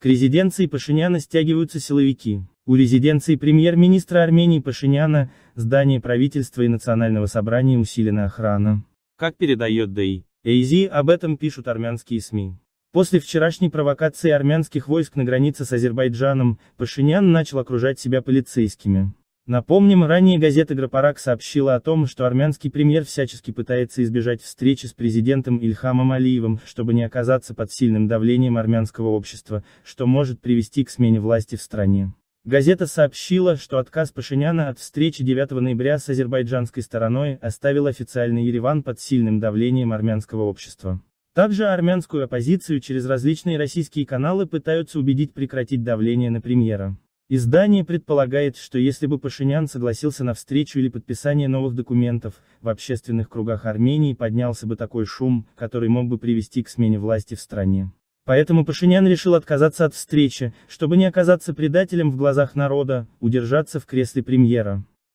К резиденции Пашиняна стягиваются силовики. У резиденции премьер-министра Армении Пашиняна, здание правительства и национального собрания усилена охрана. Как передает ДАИ, ЭйЗи об этом пишут армянские СМИ. После вчерашней провокации армянских войск на границе с Азербайджаном, Пашинян начал окружать себя полицейскими. Напомним, ранее газета «Грапарак» сообщила о том, что армянский премьер всячески пытается избежать встречи с президентом Ильхамом Алиевым, чтобы не оказаться под сильным давлением армянского общества, что может привести к смене власти в стране. Газета сообщила, что отказ Пашиняна от встречи 9 ноября с азербайджанской стороной оставил официальный Ереван под сильным давлением армянского общества. Также армянскую оппозицию через различные российские каналы пытаются убедить прекратить давление на премьера. Издание предполагает, что если бы Пашинян согласился на встречу или подписание новых документов, в общественных кругах Армении поднялся бы такой шум, который мог бы привести к смене власти в стране. Поэтому Пашинян решил отказаться от встречи, чтобы не оказаться предателем в глазах народа, удержаться в кресле премьера.